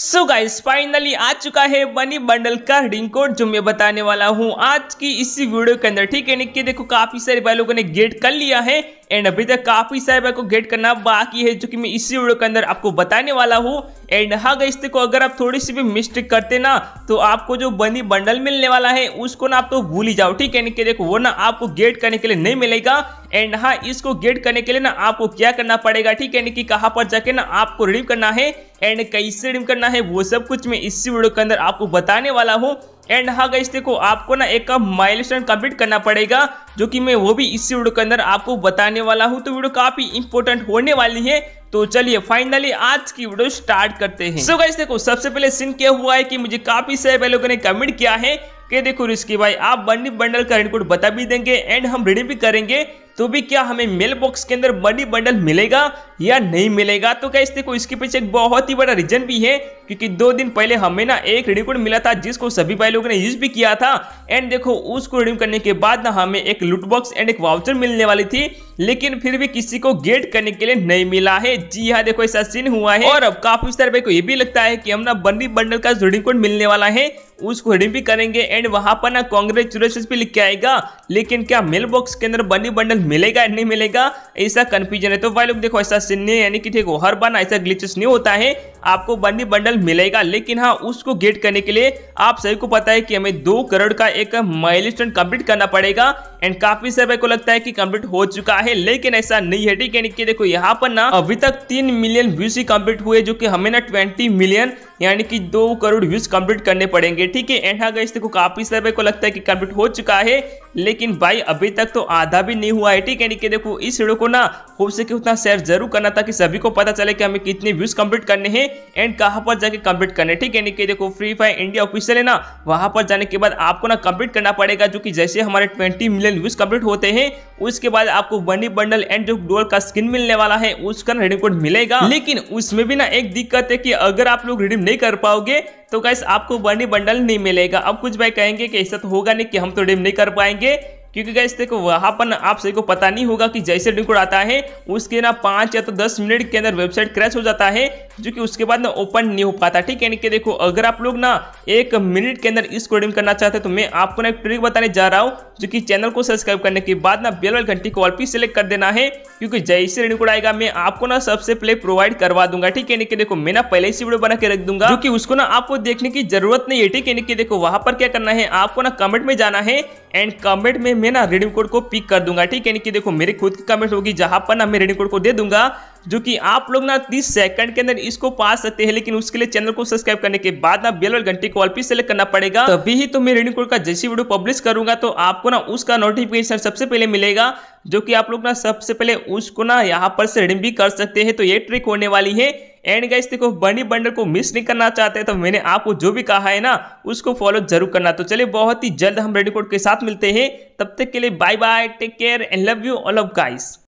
so guys finally आ चुका है मनी बंडल का रिंग कोड जो मैं बताने वाला हूँ आज की इसी वीडियो के अंदर ठीक है निक्के देखो काफी सारे भाई लोगों ने गेट कर लिया है एंड अभी तक काफी सारे भाई को गेट करना बाकी है जो कि मैं इसी वीडियो के अंदर आपको बताने वाला हूँ एंड हाँ गई देखो अगर आप थोड़ी सी भी मिस्टेक करते ना तो आपको जो बनी बंडल मिलने वाला है उसको ना आप तो भूल ही जाओ ठीक है निक्के देखो वो ना आपको गेट करने के लिए नहीं मिलेगा एंड हाँ इसको गेट करने के लिए ना आपको क्या करना पड़ेगा ठीक है कि कहाँ पर जाके ना आपको रिडीम करना है एंड कैसे रिडीम करना है वो सब कुछ मैं इसी वीडियो के अंदर आपको बताने वाला हूँ एंड हाँ गई देखो आपको ना एक माइल स्टोन कम्प्लीट करना पड़ेगा जो कि मैं वो भी इसी वीडियो के अंदर आपको बताने वाला हूँ तो वीडियो काफ़ी इंपॉर्टेंट होने वाली है तो चलिए फाइनली आज की वीडियो स्टार्ट करते हैं सो so गाइस देखो सबसे पहले सीन क्या हुआ है कि मुझे काफ़ी सारे लोगों ने कमेंट किया है कि देखो रिस्की भाई आप बनी बंडल का रेनकोड बता भी देंगे एंड हम रेडी भी करेंगे तो भी क्या हमें मेल बॉक्स के अंदर बनी बंडल मिलेगा या नहीं मिलेगा तो क्या देखो इसके पीछे एक बहुत ही बड़ा रीजन भी है क्योंकि दो दिन पहले हमें ना एक रेडियो कोड मिला था जिसको सभी भाई लोगों ने यूज भी किया था एंड देखो उसको रिडीम करने के बाद ना हमें एक लूट बॉक्स एंड एक वाउचर मिलने वाली थी लेकिन फिर भी किसी को गेट करने के लिए नहीं मिला है जी हाँ देखो ऐसा सीन हुआ है और अब काफी सारे भाई को ये भी लगता है कि हम ना बनी बंडल का रिडीम कोड मिलने वाला है उसको हेडिंग भी करेंगे एंड वहां पर ना कॉन्ग्रेचुलेशन भी लिख के आएगा लेकिन क्या मेल बॉक्स के अंदर बनी बंडल मिलेगा नहीं मिलेगा ऐसा कंफ्यूजन है तो भाई लोग देखो ऐसा सीन नहीं यानी कि देखो हर बार ऐसा ग्लिचेस नहीं होता है आपको बन्नी बंडल मिलेगा लेकिन हाँ उसको गेट करने के लिए आप सभी को पता है कि हमें दो करोड़ का एक माइल कंप्लीट करना पड़ेगा एंड काफी समय को लगता है कि कंप्लीट हो चुका है लेकिन ऐसा नहीं है ठीक है देखो यहाँ पर ना अभी तक तीन मिलियन व्यूज ही कम्प्लीट हुए जो कि हमें ना ट्वेंटी मिलियन यानी कि दो करोड़ व्यूज कंप्लीट करने पड़ेंगे ठीक है एंड हाँ गई देखो काफी सभी को लगता है कि कंप्लीट हो चुका है लेकिन भाई अभी तक तो आधा भी नहीं हुआ है ठीक है देखो इस वीडियो को ना हो सके उतना शेयर जरूर करना ताकि सभी को पता चले कि हमें कितने व्यूज कंप्लीट करने हैं एंड कहां पर जाके कंप्लीट करना है ठीक है कि देखो फ्री फायर इंडिया ऑफिशियल है ना वहां पर जाने के बाद आपको ना कंप्लीट करना पड़ेगा जो कि जैसे हमारे 20 मिलियन व्यूज कंप्लीट होते हैं उसके बाद आपको बनी बंडल एंड जो डोल का स्किन मिलने वाला है उसका रिडीम कोड मिलेगा लेकिन उसमें भी ना एक दिक्कत है कि अगर आप लोग रिडीम नहीं कर पाओगे तो कैसे आपको बनी बंडल नहीं मिलेगा अब कुछ भाई कहेंगे कि ऐसा तो होगा नहीं कि हम तो रिडीम नहीं कर पाएंगे क्योंकि गैस देखो वहाँ पर आप सभी को पता नहीं होगा कि जैसे डिकोड आता है उसके ना पाँच या तो दस मिनट के अंदर वेबसाइट क्रैश हो जाता है जो कि उसके बाद ना ओपन नहीं हो पाता ठीक है यानी कि देखो अगर आप लोग ना एक मिनट के अंदर इसको रिडीम करना चाहते हैं तो मैं आपको ना एक ट्रिक बताने जा रहा हूँ जो कि चैनल को सब्सक्राइब करने के बाद ना बेल घंटी को ऑलपी सेलेक्ट सिलेक्ट कर देना है क्योंकि जैसे रिडीम आएगा मैं आपको ना सबसे पहले प्रोवाइड करवा दूंगा ठीक है यानी कि देखो मैं ना पहले ही वीडियो बना के रख दूंगा क्योंकि उसको ना आपको देखने की जरूरत नहीं है ठीक है यानी कि देखो वहाँ पर क्या करना है आपको ना कमेंट में जाना है एंड कमेंट में मैं ना रिडीम कोड को पिक कर दूंगा ठीक है कि देखो मेरे खुद की कमेंट होगी जहां पर ना मैं रिडीम कोड को दे दूंगा जो कि आप लोग ना 30 सेकंड के अंदर इसको पा सकते हैं लेकिन उसके लिए चैनल को सब्सक्राइब करने के बाद ना बेल और घंटी को ऑल पे सेलेक्ट करना पड़ेगा तभी ही तो मैं रिडीम कोड का जैसी वीडियो पब्लिश करूंगा तो आपको ना उसका नोटिफिकेशन सबसे पहले मिलेगा जो कि आप लोग ना सबसे पहले उसको ना यहाँ पर से रेडिंग भी कर सकते हैं तो ये ट्रिक होने वाली है एंड गाइस देखो बनी बंडल को मिस नहीं करना चाहते तो मैंने आपको जो भी कहा है ना उसको फॉलो जरूर करना तो चलिए बहुत ही जल्द हम रेडी कोड के साथ मिलते हैं तब तक के लिए bye bye take care and love you all of guys